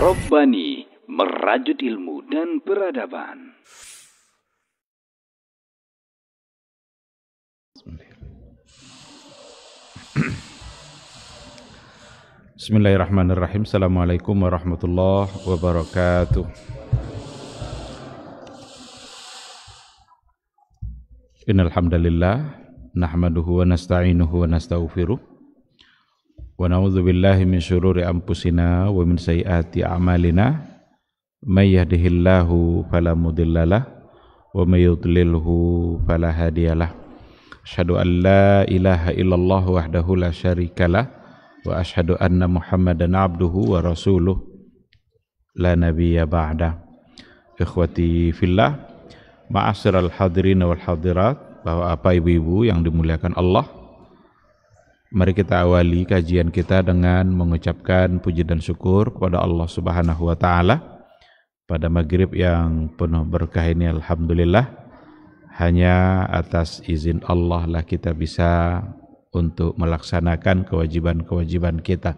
Robbani merajut ilmu dan peradaban. Bismillahirrahmanirrahim. Assalamualaikum warahmatullahi wabarakatuh. Innalhamdalillah nahmaduhu wa nasta'inuhu wa nastaghfiruh wa na'udzu billahi min syururi anfusina wa min sayyiati a'malina may yahdihillahu wa may yudlilhu fala hadiyalah ilaha illallah wahdahu la syarikalah wa asyhadu anna muhammadan abduhu wa rasuluh la nabiyya ba'da ikhwati fillah ma'asyiral hadirin wal hadirat bahwa apa ibu-ibu yang dimuliakan Allah Mari kita awali kajian kita dengan mengucapkan puji dan syukur kepada Allah Subhanahu wa taala. Pada maghrib yang penuh berkah ini alhamdulillah hanya atas izin Allah lah kita bisa untuk melaksanakan kewajiban-kewajiban kita.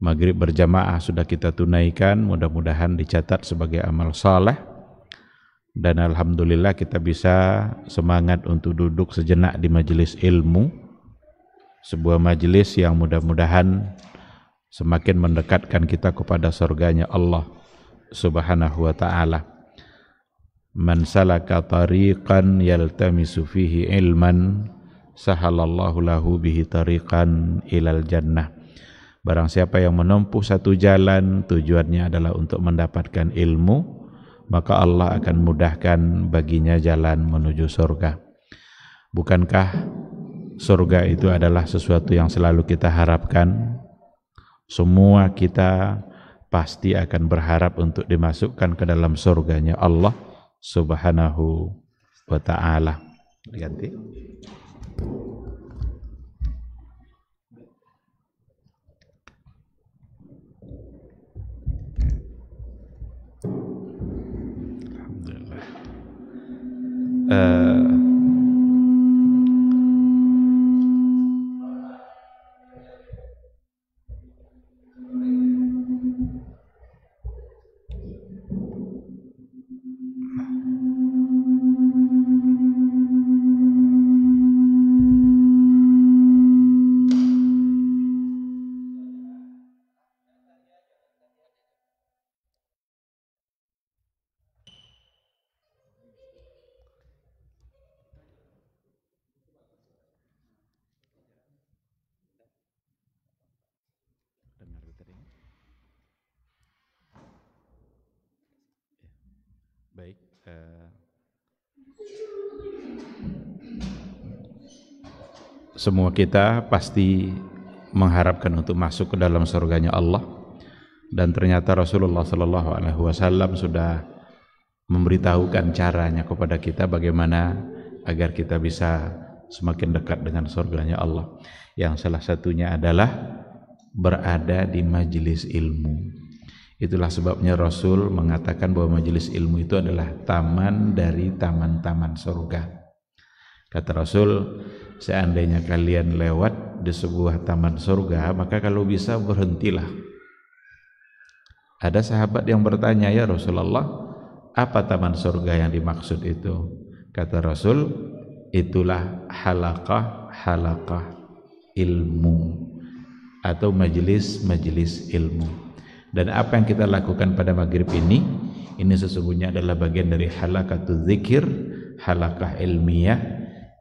Maghrib berjamaah sudah kita tunaikan, mudah-mudahan dicatat sebagai amal saleh. Dan alhamdulillah kita bisa semangat untuk duduk sejenak di majelis ilmu sebuah majelis yang mudah-mudahan semakin mendekatkan kita kepada surganya Allah Subhanahu wa taala. Man salaka tariqan yaltamisu fihi ilman sahalallahu lahu bihi tariqan ilal jannah. Barang siapa yang menempuh satu jalan tujuannya adalah untuk mendapatkan ilmu, maka Allah akan mudahkan baginya jalan menuju surga. Bukankah surga itu adalah sesuatu yang selalu kita harapkan. Semua kita pasti akan berharap untuk dimasukkan ke dalam surganya Allah Subhanahu wa taala. Ganti. Alhamdulillah. Uh, Semua kita pasti mengharapkan untuk masuk ke dalam surganya Allah dan ternyata Rasulullah Shallallahu Alaihi Wasallam sudah memberitahukan caranya kepada kita bagaimana agar kita bisa semakin dekat dengan surganya Allah yang salah satunya adalah berada di majelis ilmu itulah sebabnya Rasul mengatakan bahwa majelis ilmu itu adalah taman dari taman-taman surga kata Rasul seandainya kalian lewat di sebuah taman surga maka kalau bisa berhentilah ada sahabat yang bertanya ya Rasulullah apa taman surga yang dimaksud itu kata Rasul itulah halakah halakah ilmu atau majelis-majelis ilmu dan apa yang kita lakukan pada maghrib ini ini sesungguhnya adalah bagian dari halakah zikir halakah ilmiah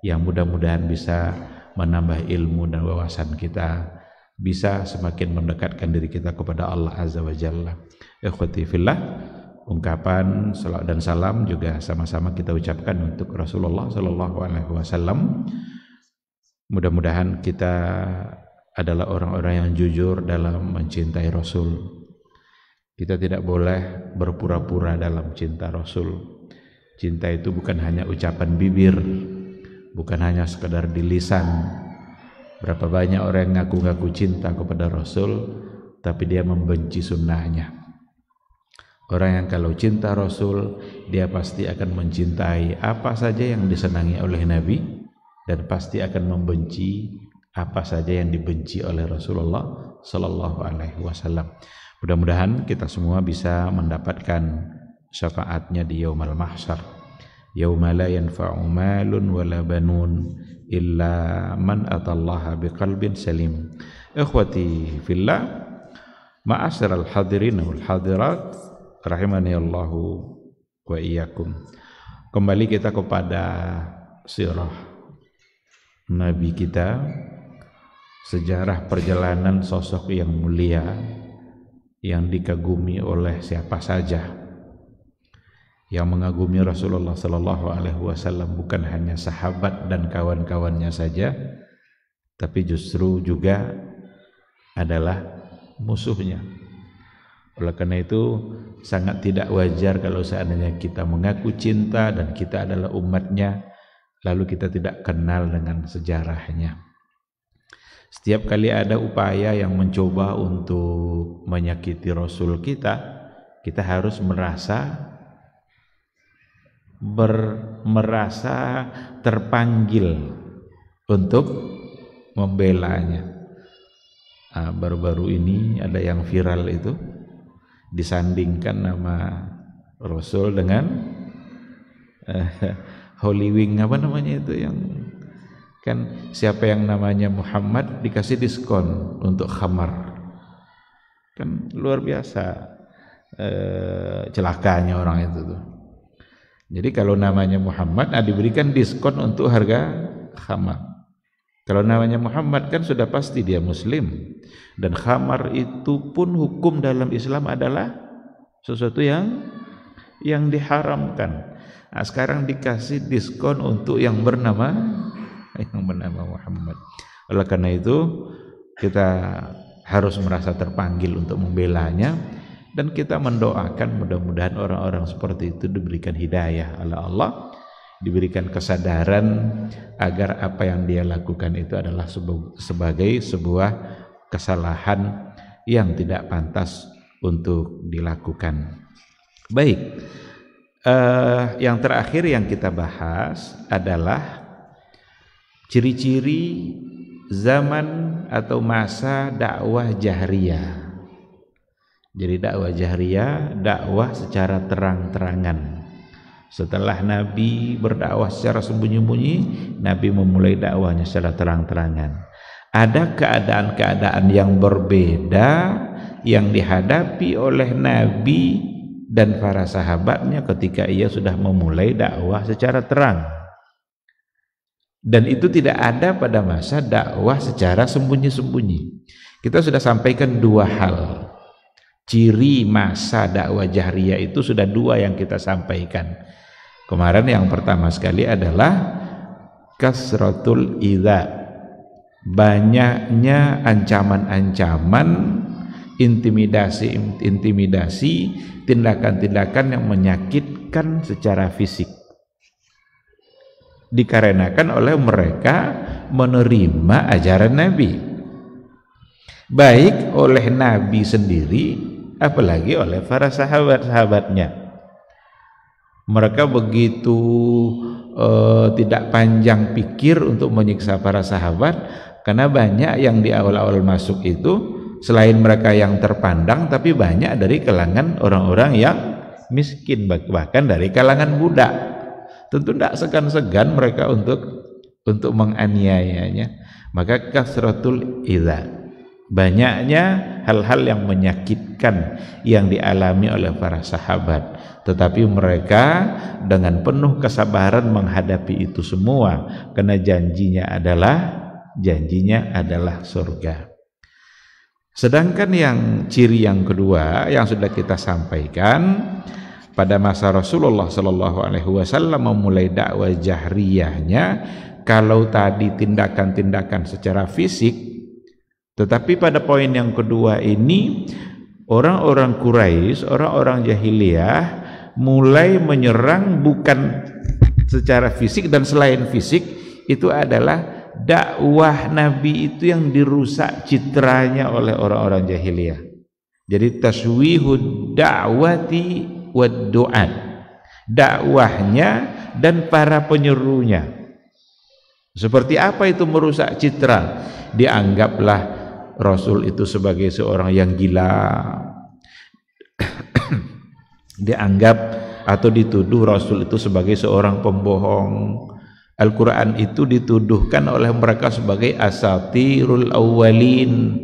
yang mudah-mudahan bisa menambah ilmu dan wawasan kita bisa semakin mendekatkan diri kita kepada Allah Azza wa Jalla ikhwati fillah ungkapan salawat dan salam juga sama-sama kita ucapkan untuk Rasulullah Sallallahu Alaihi Wasallam mudah-mudahan kita adalah orang-orang yang jujur dalam mencintai Rasul kita tidak boleh berpura-pura dalam cinta Rasul cinta itu bukan hanya ucapan bibir bukan hanya sekedar di lisan berapa banyak orang yang ngaku-ngaku cinta kepada Rasul tapi dia membenci sunnahnya orang yang kalau cinta Rasul dia pasti akan mencintai apa saja yang disenangi oleh Nabi dan pasti akan membenci apa saja yang dibenci oleh Rasulullah Sallallahu Alaihi Wasallam. Mudah-mudahan kita semua bisa mendapatkan syafaatnya di Yaumal Mahsyar yauma la yanfa'u malun wala banun illa man atallaha biqalbin salim ikhwati fillah al hadirin wal hadirat rahimani Allahu wa iyyakum kembali kita kepada sirah nabi kita sejarah perjalanan sosok yang mulia yang dikagumi oleh siapa saja yang mengagumi Rasulullah Sallallahu Alaihi Wasallam bukan hanya sahabat dan kawan-kawannya saja, tapi justru juga adalah musuhnya. Oleh karena itu sangat tidak wajar kalau seandainya kita mengaku cinta dan kita adalah umatnya, lalu kita tidak kenal dengan sejarahnya. Setiap kali ada upaya yang mencoba untuk menyakiti Rasul kita, kita harus merasa ber, merasa terpanggil untuk membelanya. Nah, baru-baru ini ada yang viral itu disandingkan nama Rasul dengan uh, Holy Wing apa namanya itu yang kan siapa yang namanya Muhammad dikasih diskon untuk khamar kan luar biasa eh, celakanya orang itu tuh jadi kalau namanya Muhammad, nah diberikan diskon untuk harga khamar. Kalau namanya Muhammad kan sudah pasti dia muslim. Dan khamar itu pun hukum dalam Islam adalah sesuatu yang yang diharamkan. Nah, sekarang dikasih diskon untuk yang bernama yang bernama Muhammad. Oleh karena itu kita harus merasa terpanggil untuk membelanya dan kita mendoakan mudah-mudahan orang-orang seperti itu diberikan hidayah oleh Allah diberikan kesadaran agar apa yang dia lakukan itu adalah sebagai sebuah kesalahan yang tidak pantas untuk dilakukan baik uh, yang terakhir yang kita bahas adalah ciri-ciri zaman atau masa dakwah jahriyah jadi dakwah jahriyah, dakwah secara terang-terangan. Setelah Nabi berdakwah secara sembunyi sembunyi Nabi memulai dakwahnya secara terang-terangan. Ada keadaan-keadaan yang berbeda yang dihadapi oleh Nabi dan para sahabatnya ketika ia sudah memulai dakwah secara terang. Dan itu tidak ada pada masa dakwah secara sembunyi-sembunyi. Kita sudah sampaikan dua hal ciri masa dakwah jahriyah itu sudah dua yang kita sampaikan kemarin yang pertama sekali adalah kasratul idha banyaknya ancaman-ancaman intimidasi-intimidasi tindakan-tindakan yang menyakitkan secara fisik dikarenakan oleh mereka menerima ajaran Nabi baik oleh Nabi sendiri apalagi oleh para sahabat-sahabatnya mereka begitu uh, tidak panjang pikir untuk menyiksa para sahabat karena banyak yang di awal-awal masuk itu selain mereka yang terpandang tapi banyak dari kalangan orang-orang yang miskin bahkan dari kalangan budak tentu tidak segan-segan mereka untuk untuk menganiayanya maka kasratul idza Banyaknya hal-hal yang menyakitkan yang dialami oleh para sahabat, tetapi mereka dengan penuh kesabaran menghadapi itu semua karena janjinya adalah janjinya adalah surga. Sedangkan yang ciri yang kedua yang sudah kita sampaikan pada masa Rasulullah Shallallahu Alaihi Wasallam memulai dakwah jahriyahnya, kalau tadi tindakan-tindakan secara fisik tetapi pada poin yang kedua ini orang-orang Quraisy, orang-orang jahiliyah mulai menyerang bukan secara fisik dan selain fisik itu adalah dakwah nabi itu yang dirusak citranya oleh orang-orang jahiliyah. Jadi taswihud da'wati wad Dakwahnya dan para penyerunya. Seperti apa itu merusak citra? Dianggaplah Rasul itu sebagai seorang yang gila dianggap atau dituduh Rasul itu sebagai seorang pembohong Al-Quran itu dituduhkan oleh mereka sebagai asatirul awalin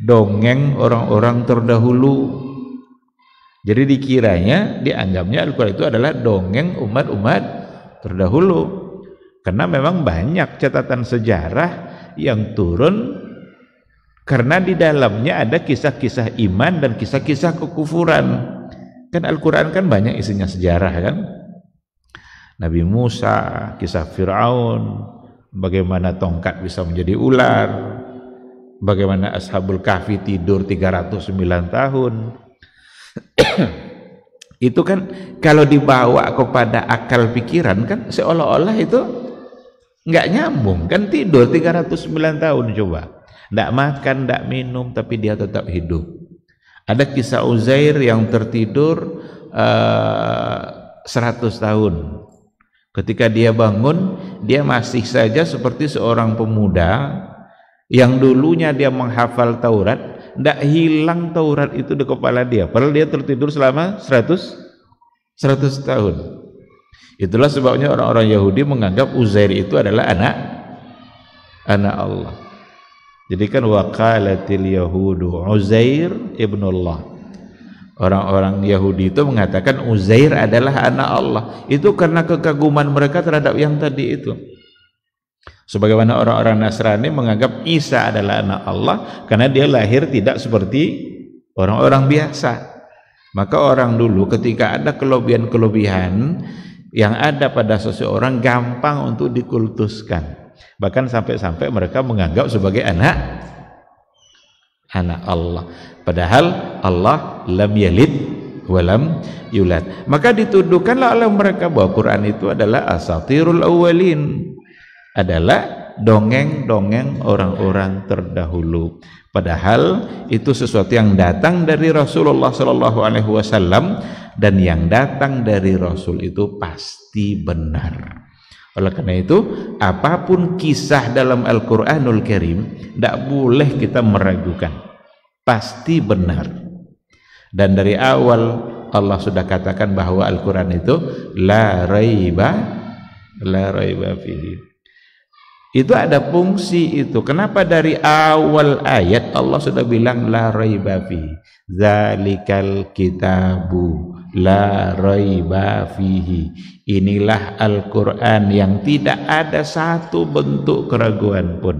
dongeng orang-orang terdahulu jadi dikiranya dianggapnya Al-Quran itu adalah dongeng umat-umat terdahulu karena memang banyak catatan sejarah yang turun karena di dalamnya ada kisah-kisah iman dan kisah-kisah kekufuran. Kan Al-Quran kan banyak isinya sejarah kan. Nabi Musa, kisah Fir'aun, bagaimana tongkat bisa menjadi ular, bagaimana Ashabul Kahfi tidur 309 tahun. itu kan kalau dibawa kepada akal pikiran kan seolah-olah itu nggak nyambung kan tidur 309 tahun coba tidak makan, tidak minum, tapi dia tetap hidup. Ada kisah Uzair yang tertidur uh, eh, 100 tahun. Ketika dia bangun, dia masih saja seperti seorang pemuda yang dulunya dia menghafal Taurat, tidak hilang Taurat itu di kepala dia. Padahal dia tertidur selama 100 100 tahun. Itulah sebabnya orang-orang Yahudi menganggap Uzair itu adalah anak anak Allah. Jadi kan waqalatil yahudu Uzair ibnullah. Orang-orang Yahudi itu mengatakan Uzair adalah anak Allah. Itu karena kekaguman mereka terhadap yang tadi itu. Sebagaimana orang-orang Nasrani menganggap Isa adalah anak Allah karena dia lahir tidak seperti orang-orang biasa. Maka orang dulu ketika ada kelebihan-kelebihan yang ada pada seseorang gampang untuk dikultuskan. Bahkan sampai-sampai mereka menganggap sebagai anak anak Allah. Padahal Allah lam yalid walam yulad. Maka dituduhkanlah oleh mereka bahwa Quran itu adalah asatirul awalin. Adalah dongeng-dongeng orang-orang terdahulu. Padahal itu sesuatu yang datang dari Rasulullah Shallallahu Alaihi Wasallam dan yang datang dari Rasul itu pasti benar. Oleh karena itu, apapun kisah dalam Al-Quranul Karim, tidak boleh kita meragukan. Pasti benar. Dan dari awal Allah sudah katakan bahwa Al-Quran itu la raiba la raiba fihi. Itu ada fungsi itu. Kenapa dari awal ayat Allah sudah bilang la raiba fihi? Zalikal kitabu la raiba fihi inilah Al-Qur'an yang tidak ada satu bentuk keraguan pun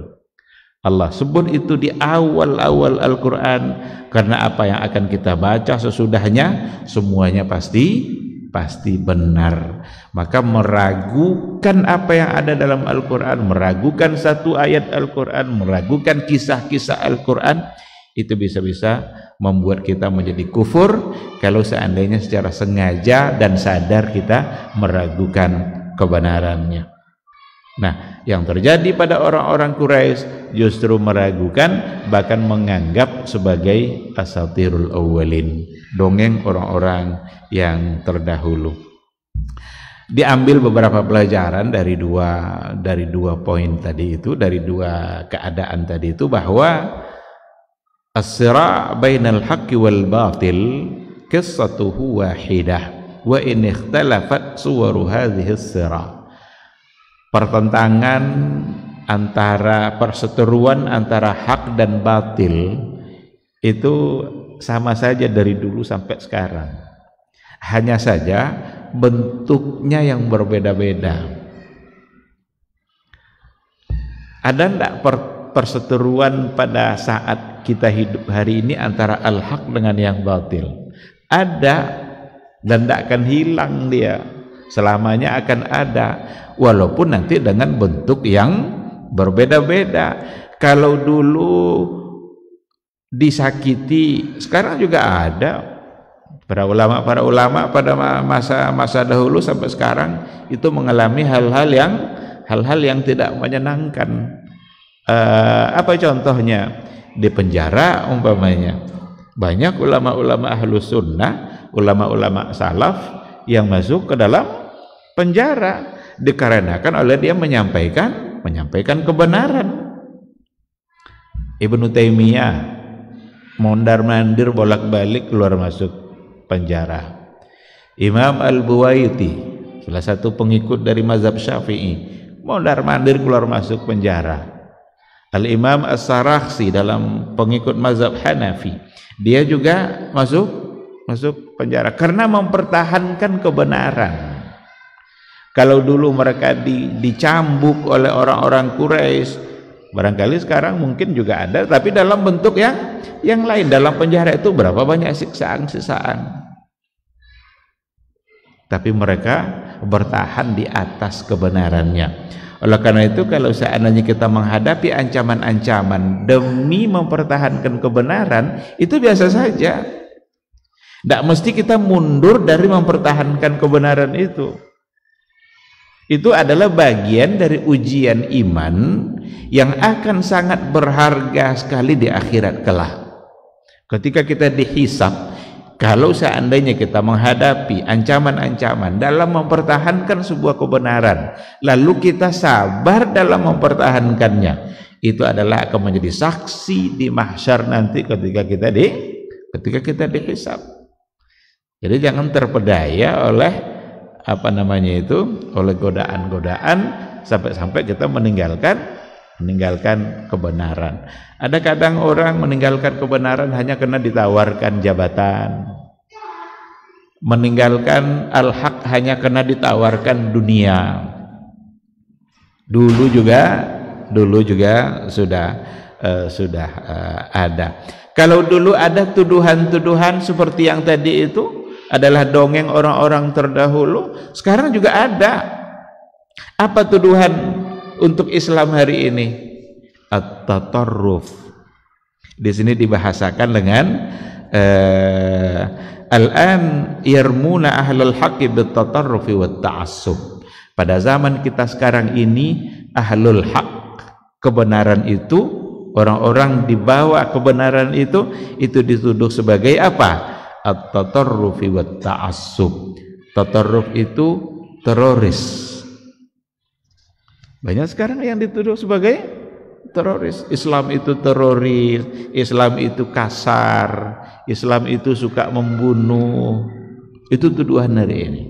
Allah sebut itu di awal-awal Al-Qur'an karena apa yang akan kita baca sesudahnya semuanya pasti pasti benar maka meragukan apa yang ada dalam Al-Qur'an meragukan satu ayat Al-Qur'an meragukan kisah-kisah Al-Qur'an itu bisa-bisa membuat kita menjadi kufur kalau seandainya secara sengaja dan sadar kita meragukan kebenarannya. Nah, yang terjadi pada orang-orang Quraisy justru meragukan bahkan menganggap sebagai asatirul awalin, dongeng orang-orang yang terdahulu. Diambil beberapa pelajaran dari dua dari dua poin tadi itu, dari dua keadaan tadi itu bahwa As-sira' bainal haqqi wal batil qissatuhu wahidah wa in ikhtalafat suwaru hadhihi as sira pertentangan antara perseteruan antara hak dan batil itu sama saja dari dulu sampai sekarang hanya saja bentuknya yang berbeda-beda ada enggak per perseteruan pada saat kita hidup hari ini antara al-haq dengan yang batil. Ada dan tidak akan hilang dia. Selamanya akan ada walaupun nanti dengan bentuk yang berbeda-beda. Kalau dulu disakiti, sekarang juga ada. Para ulama, para ulama pada masa-masa dahulu sampai sekarang itu mengalami hal-hal yang hal-hal yang tidak menyenangkan uh, apa contohnya di penjara umpamanya banyak ulama-ulama ahlu sunnah ulama-ulama salaf yang masuk ke dalam penjara dikarenakan oleh dia menyampaikan menyampaikan kebenaran Ibnu Taimiyah mondar mandir bolak balik keluar masuk penjara Imam Al Buwaiti salah satu pengikut dari mazhab Syafi'i mondar mandir keluar masuk penjara Al-Imam As-Sarakhsi dalam pengikut mazhab Hanafi, dia juga masuk masuk penjara karena mempertahankan kebenaran. Kalau dulu mereka di, dicambuk oleh orang-orang Quraisy, barangkali sekarang mungkin juga ada tapi dalam bentuk yang yang lain dalam penjara itu berapa banyak siksaan-siksaan. Tapi mereka bertahan di atas kebenarannya. Oleh karena itu kalau seandainya kita menghadapi ancaman-ancaman demi mempertahankan kebenaran itu biasa saja. Tidak mesti kita mundur dari mempertahankan kebenaran itu. Itu adalah bagian dari ujian iman yang akan sangat berharga sekali di akhirat kelak. Ketika kita dihisap, kalau seandainya kita menghadapi ancaman-ancaman dalam mempertahankan sebuah kebenaran, lalu kita sabar dalam mempertahankannya, itu adalah akan menjadi saksi di mahsyar nanti ketika kita di ketika kita dihisab. Jadi jangan terpedaya oleh apa namanya itu, oleh godaan-godaan sampai-sampai kita meninggalkan meninggalkan kebenaran. Ada kadang orang meninggalkan kebenaran hanya karena ditawarkan jabatan. Meninggalkan al-haq hanya karena ditawarkan dunia. Dulu juga dulu juga sudah uh, sudah uh, ada. Kalau dulu ada tuduhan-tuduhan seperti yang tadi itu adalah dongeng orang-orang terdahulu, sekarang juga ada. Apa tuduhan untuk Islam hari ini? At-tatarruf. Di sini dibahasakan dengan eh, al-an yarmuna ahlul haqqi bitatarrufi tatarrufi Pada zaman kita sekarang ini ahlul haq kebenaran itu orang-orang dibawa kebenaran itu itu dituduh sebagai apa? At-tatarrufi wat-ta'assub. Tatarruf itu teroris banyak sekarang yang dituduh sebagai teroris. Islam itu teroris, Islam itu kasar, Islam itu suka membunuh. Itu tuduhan hari ini.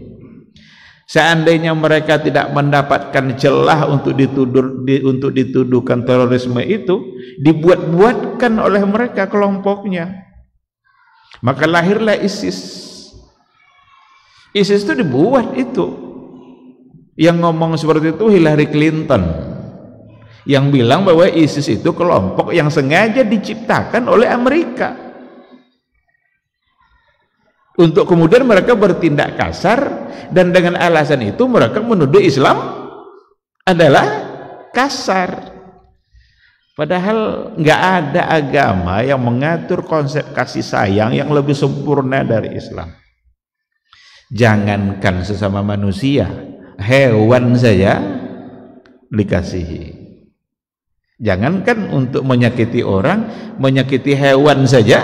Seandainya mereka tidak mendapatkan celah untuk dituduh di, untuk dituduhkan terorisme itu dibuat-buatkan oleh mereka kelompoknya. Maka lahirlah ISIS. ISIS itu dibuat itu yang ngomong seperti itu Hillary Clinton yang bilang bahwa ISIS itu kelompok yang sengaja diciptakan oleh Amerika untuk kemudian mereka bertindak kasar dan dengan alasan itu mereka menuduh Islam adalah kasar padahal nggak ada agama yang mengatur konsep kasih sayang yang lebih sempurna dari Islam jangankan sesama manusia hewan saja dikasihi jangankan untuk menyakiti orang menyakiti hewan saja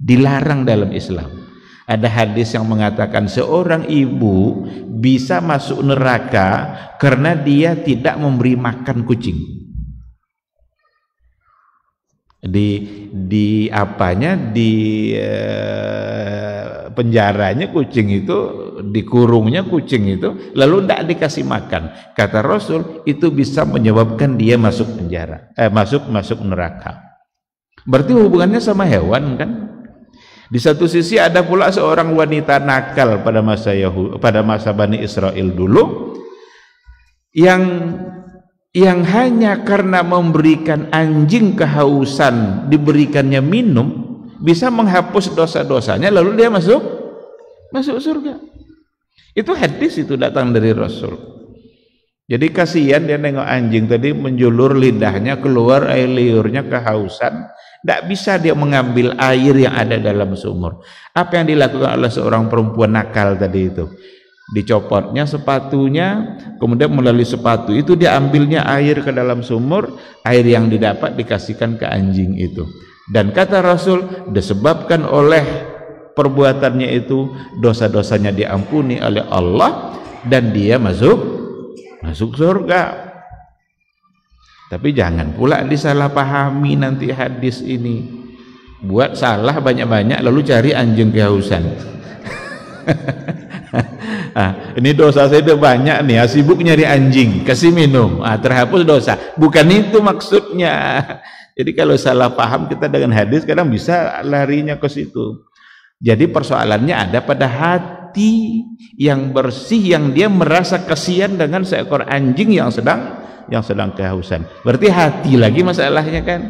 dilarang dalam Islam ada hadis yang mengatakan seorang ibu bisa masuk neraka karena dia tidak memberi makan kucing di di apanya di e, penjaranya kucing itu dikurungnya kucing itu lalu tidak dikasih makan kata Rasul itu bisa menyebabkan dia masuk penjara eh, masuk masuk neraka berarti hubungannya sama hewan kan di satu sisi ada pula seorang wanita nakal pada masa Yahudi pada masa Bani Israel dulu yang yang hanya karena memberikan anjing kehausan diberikannya minum bisa menghapus dosa-dosanya lalu dia masuk masuk surga itu hadis itu datang dari Rasul jadi kasihan dia nengok anjing tadi menjulur lidahnya keluar air liurnya kehausan tidak bisa dia mengambil air yang ada dalam sumur apa yang dilakukan oleh seorang perempuan nakal tadi itu dicopotnya sepatunya kemudian melalui sepatu itu dia ambilnya air ke dalam sumur air yang didapat dikasihkan ke anjing itu dan kata Rasul disebabkan oleh perbuatannya itu dosa-dosanya diampuni oleh Allah dan dia masuk masuk surga tapi jangan pula disalahpahami nanti hadis ini buat salah banyak-banyak lalu cari anjing kehausan ah, ini dosa saya udah banyak nih ah, sibuk nyari anjing kasih minum ah, terhapus dosa bukan itu maksudnya jadi kalau salah paham kita dengan hadis kadang bisa larinya ke situ jadi persoalannya ada pada hati yang bersih yang dia merasa kasihan dengan seekor anjing yang sedang yang sedang kehausan berarti hati lagi masalahnya kan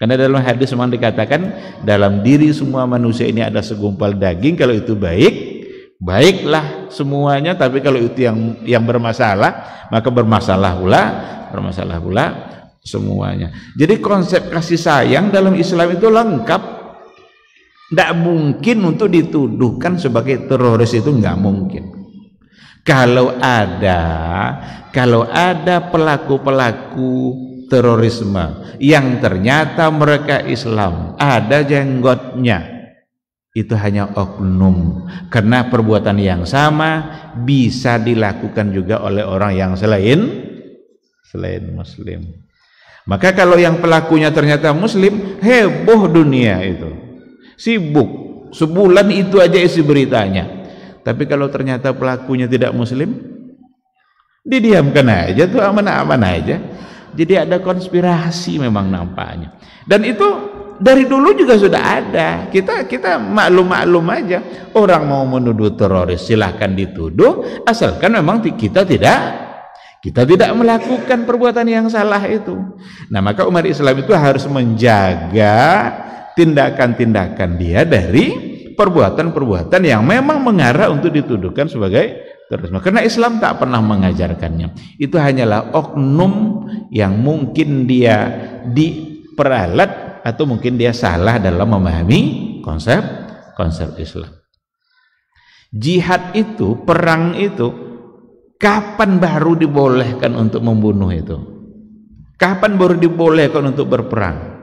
karena dalam hadis memang dikatakan dalam diri semua manusia ini ada segumpal daging kalau itu baik baiklah semuanya tapi kalau itu yang yang bermasalah maka bermasalah pula bermasalah pula semuanya jadi konsep kasih sayang dalam Islam itu lengkap tidak mungkin untuk dituduhkan sebagai teroris itu nggak mungkin kalau ada kalau ada pelaku-pelaku terorisme yang ternyata mereka Islam ada jenggotnya itu hanya oknum karena perbuatan yang sama bisa dilakukan juga oleh orang yang selain selain muslim maka kalau yang pelakunya ternyata muslim heboh dunia itu sibuk sebulan itu aja isi beritanya tapi kalau ternyata pelakunya tidak muslim didiamkan aja tuh aman-aman aja jadi ada konspirasi memang nampaknya dan itu dari dulu juga sudah ada kita kita maklum-maklum aja orang mau menuduh teroris silahkan dituduh asalkan memang kita tidak kita tidak melakukan perbuatan yang salah itu nah maka umat Islam itu harus menjaga tindakan-tindakan dia dari perbuatan-perbuatan yang memang mengarah untuk dituduhkan sebagai terorisme nah, karena Islam tak pernah mengajarkannya itu hanyalah oknum yang mungkin dia diperalat atau mungkin dia salah dalam memahami konsep konsep Islam. Jihad itu, perang itu kapan baru dibolehkan untuk membunuh itu? Kapan baru dibolehkan untuk berperang?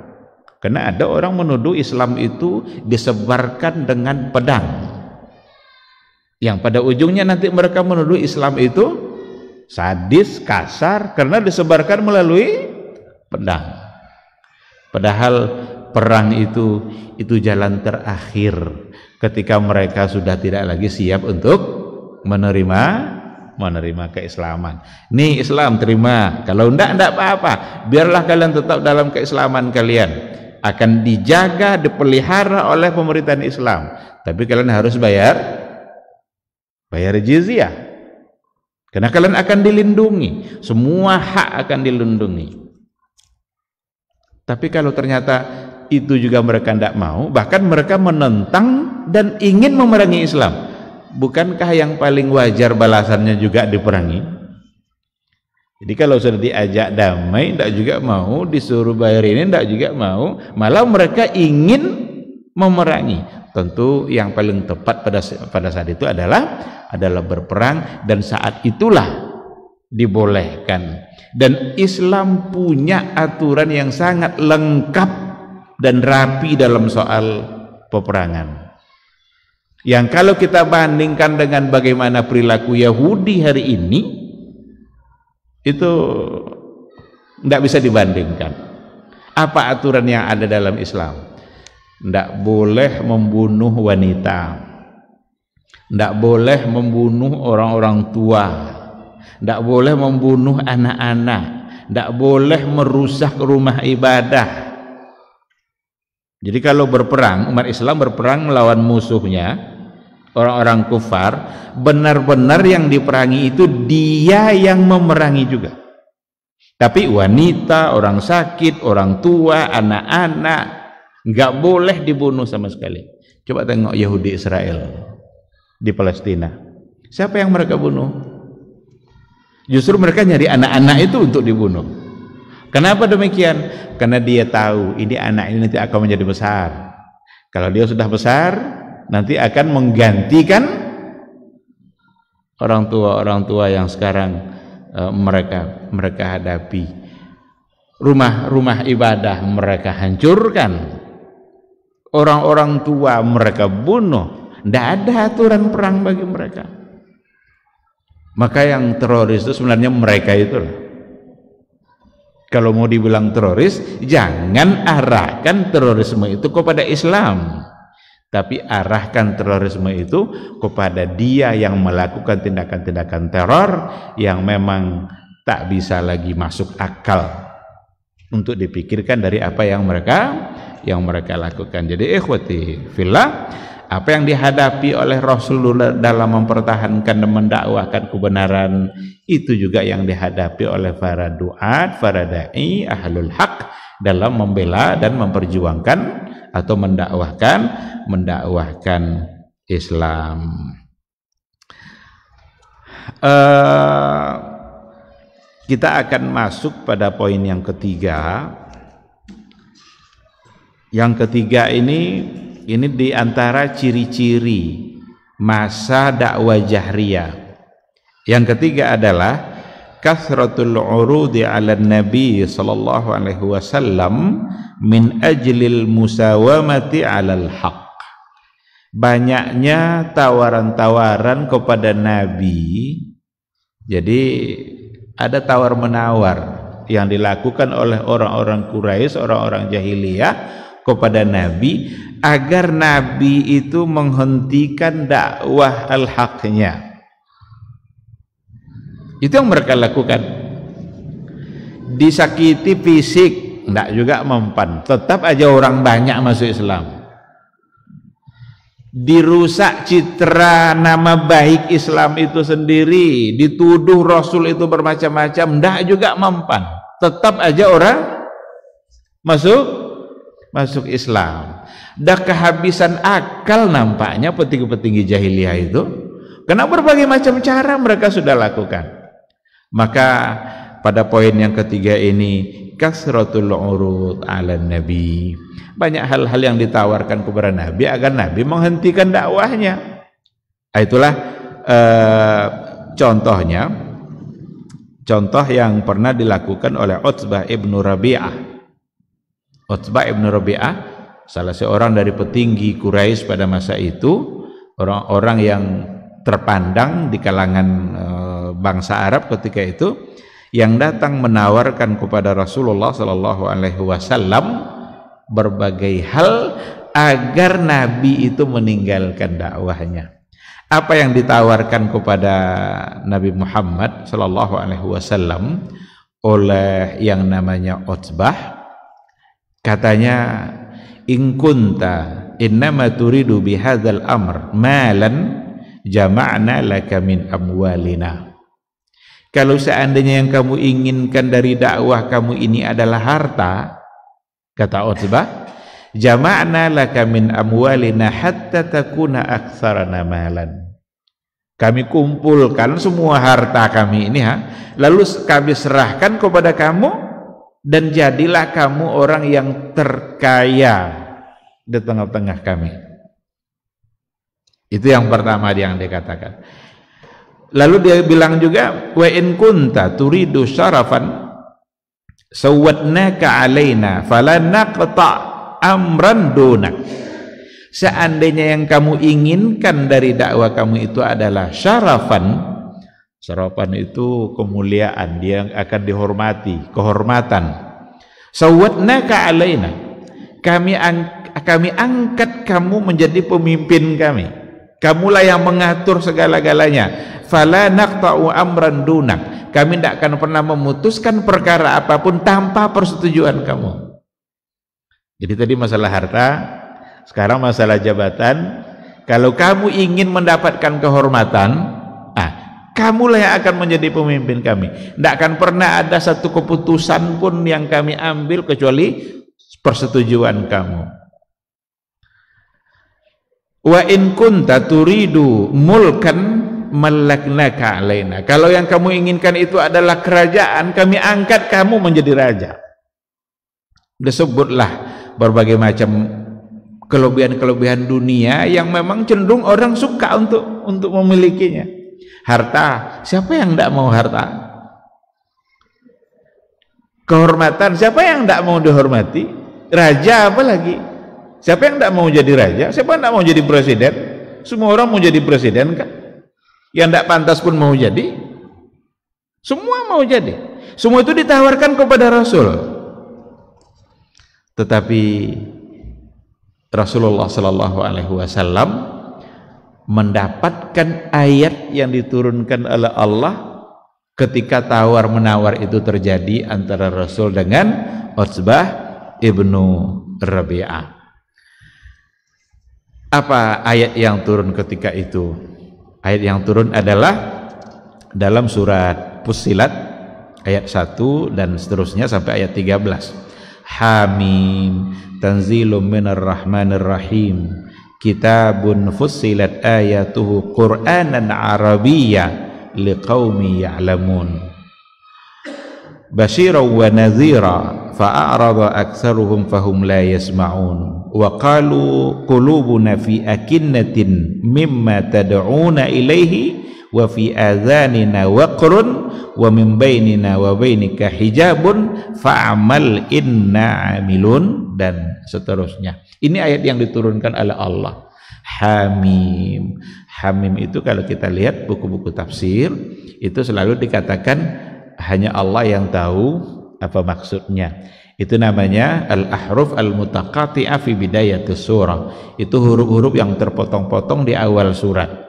Karena ada orang menuduh Islam itu disebarkan dengan pedang. Yang pada ujungnya nanti mereka menuduh Islam itu sadis, kasar karena disebarkan melalui pedang. Padahal perang itu itu jalan terakhir ketika mereka sudah tidak lagi siap untuk menerima menerima keislaman. Nih Islam terima. Kalau tidak tidak apa-apa. Biarlah kalian tetap dalam keislaman kalian. Akan dijaga, dipelihara oleh pemerintahan Islam. Tapi kalian harus bayar bayar jizyah. Karena kalian akan dilindungi, semua hak akan dilindungi. Tapi kalau ternyata itu juga mereka tidak mau, bahkan mereka menentang dan ingin memerangi Islam. Bukankah yang paling wajar balasannya juga diperangi? Jadi kalau sudah diajak damai, tidak juga mau, disuruh bayar ini tidak juga mau, malah mereka ingin memerangi. Tentu yang paling tepat pada pada saat itu adalah adalah berperang dan saat itulah dibolehkan dan Islam punya aturan yang sangat lengkap dan rapi dalam soal peperangan yang kalau kita bandingkan dengan bagaimana perilaku Yahudi hari ini itu tidak bisa dibandingkan apa aturan yang ada dalam Islam tidak boleh membunuh wanita tidak boleh membunuh orang-orang tua tidak boleh membunuh anak-anak tidak boleh merusak rumah ibadah jadi kalau berperang umat Islam berperang melawan musuhnya orang-orang kufar benar-benar yang diperangi itu dia yang memerangi juga tapi wanita, orang sakit, orang tua, anak-anak nggak boleh dibunuh sama sekali coba tengok Yahudi Israel di Palestina siapa yang mereka bunuh? Justru mereka nyari anak-anak itu untuk dibunuh. Kenapa demikian? Karena dia tahu ini anak ini nanti akan menjadi besar. Kalau dia sudah besar, nanti akan menggantikan orang tua-orang tua yang sekarang e, mereka mereka hadapi. Rumah-rumah ibadah mereka hancurkan. Orang-orang tua mereka bunuh. Tidak ada aturan perang bagi mereka. Maka yang teroris itu sebenarnya mereka itu. Kalau mau dibilang teroris, jangan arahkan terorisme itu kepada Islam. Tapi arahkan terorisme itu kepada dia yang melakukan tindakan-tindakan teror yang memang tak bisa lagi masuk akal untuk dipikirkan dari apa yang mereka yang mereka lakukan. Jadi ikhwati fillah apa yang dihadapi oleh Rasulullah dalam mempertahankan dan mendakwahkan kebenaran itu juga yang dihadapi oleh para duat, para dai, ahlul haq dalam membela dan memperjuangkan atau mendakwahkan mendakwahkan Islam. Uh, kita akan masuk pada poin yang ketiga. Yang ketiga ini ini diantara ciri-ciri masa dakwah jahriyah yang ketiga adalah kasratul urudi ala nabi sallallahu alaihi wasallam min ajlil musawamati al haq banyaknya tawaran-tawaran kepada nabi jadi ada tawar menawar yang dilakukan oleh orang-orang Quraisy, orang-orang jahiliyah kepada Nabi agar Nabi itu menghentikan dakwah al-haknya. Itu yang mereka lakukan. Disakiti fisik, tidak juga mempan. Tetap aja orang banyak masuk Islam. Dirusak citra nama baik Islam itu sendiri. Dituduh Rasul itu bermacam-macam. Tidak juga mempan. Tetap aja orang masuk masuk Islam. Dah kehabisan akal nampaknya petinggi-petinggi jahiliyah itu. Karena berbagai macam cara mereka sudah lakukan. Maka pada poin yang ketiga ini kasratul urud ala nabi. Banyak hal-hal yang ditawarkan kepada nabi agar nabi menghentikan dakwahnya. Ah, itulah eh, contohnya contoh yang pernah dilakukan oleh Utsbah ibnu Rabi'ah Utbah ibn Rabi'ah salah seorang dari petinggi Quraisy pada masa itu orang-orang yang terpandang di kalangan eh, bangsa Arab ketika itu yang datang menawarkan kepada Rasulullah Shallallahu Alaihi Wasallam berbagai hal agar Nabi itu meninggalkan dakwahnya. Apa yang ditawarkan kepada Nabi Muhammad Shallallahu Alaihi Wasallam oleh yang namanya Utsbah Katanya Ingkunta innama turidu bihadzal amr malan jama'na laka min amwalina. Kalau seandainya yang kamu inginkan dari dakwah kamu ini adalah harta, kata Utsbah jama'na laka min amwalina hatta takuna aktsarana malan. Kami kumpulkan semua harta kami ini ha, lalu kami serahkan kepada kamu dan jadilah kamu orang yang terkaya di tengah-tengah kami. Itu yang pertama yang dikatakan. Lalu dia bilang juga wa in kunta turidu syarafan sawadnaka alaina falanaqta amran dunak. Seandainya yang kamu inginkan dari dakwah kamu itu adalah syarafan, Sarapan itu kemuliaan, dia akan dihormati, kehormatan. ka alaina. Kami ang kami angkat kamu menjadi pemimpin kami. Kamulah yang mengatur segala-galanya. Fala naqta'u amran dunak. Kami tidak akan pernah memutuskan perkara apapun tanpa persetujuan kamu. Jadi tadi masalah harta, sekarang masalah jabatan. Kalau kamu ingin mendapatkan kehormatan, Kamulah yang akan menjadi pemimpin kami. Tidak akan pernah ada satu keputusan pun yang kami ambil kecuali persetujuan kamu. Wa in kunta turidu mulkan malaknaka alaina. Kalau yang kamu inginkan itu adalah kerajaan, kami angkat kamu menjadi raja. Disebutlah berbagai macam kelebihan-kelebihan dunia yang memang cenderung orang suka untuk untuk memilikinya harta siapa yang tidak mau harta kehormatan siapa yang tidak mau dihormati raja apa lagi siapa yang tidak mau jadi raja siapa yang tidak mau jadi presiden semua orang mau jadi presiden kan yang tidak pantas pun mau jadi semua mau jadi semua itu ditawarkan kepada Rasul tetapi Rasulullah Shallallahu Alaihi Wasallam mendapatkan ayat yang diturunkan oleh Allah ketika tawar-menawar itu terjadi antara Rasul dengan Utsbah Ibnu Rabi'ah. Apa ayat yang turun ketika itu? Ayat yang turun adalah dalam surat Fussilat ayat 1 dan seterusnya sampai ayat 13. Hamim tanzilum minar rahmanir rahim kitabun fussilat ayatuhu qur'anan arabiyya liqaumi ya'lamun bashira wa nazira fa'arada aktsaruhum fahum la yasma'un wa qalu qulubuna fi akinnatin mimma tad'una ilayhi wa fi adhanina waqrun wa min bainina wa bainika hijabun fa'amal inna amilun dan seterusnya. Ini ayat yang diturunkan oleh Allah. Hamim. Hamim itu kalau kita lihat buku-buku tafsir itu selalu dikatakan hanya Allah yang tahu apa maksudnya. Itu namanya al-ahruf al mutaqatiah fi bidayatis surah. Itu huruf-huruf yang terpotong-potong di awal surat.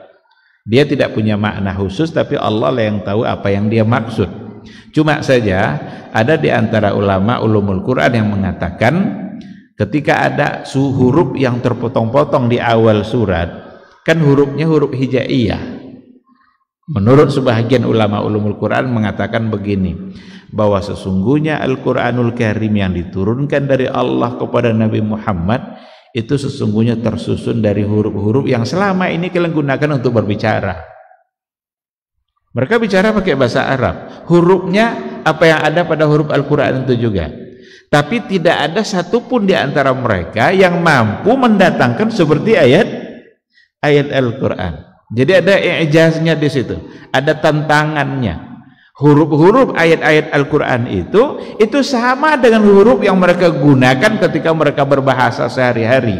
Dia tidak punya makna khusus tapi Allah lah yang tahu apa yang dia maksud. Cuma saja ada di antara ulama ulumul Quran yang mengatakan Ketika ada huruf yang terpotong-potong di awal surat, kan hurufnya huruf hijaiyah. Menurut sebahagian ulama ulumul Quran mengatakan begini, bahwa sesungguhnya Al-Quranul Karim yang diturunkan dari Allah kepada Nabi Muhammad itu sesungguhnya tersusun dari huruf-huruf yang selama ini kalian gunakan untuk berbicara. Mereka bicara pakai bahasa Arab. Hurufnya apa yang ada pada huruf Al-Quran itu juga tapi tidak ada satupun di antara mereka yang mampu mendatangkan seperti ayat ayat Al-Qur'an. Jadi ada ijaznya di situ, ada tantangannya. Huruf-huruf ayat-ayat Al-Qur'an itu itu sama dengan huruf yang mereka gunakan ketika mereka berbahasa sehari-hari.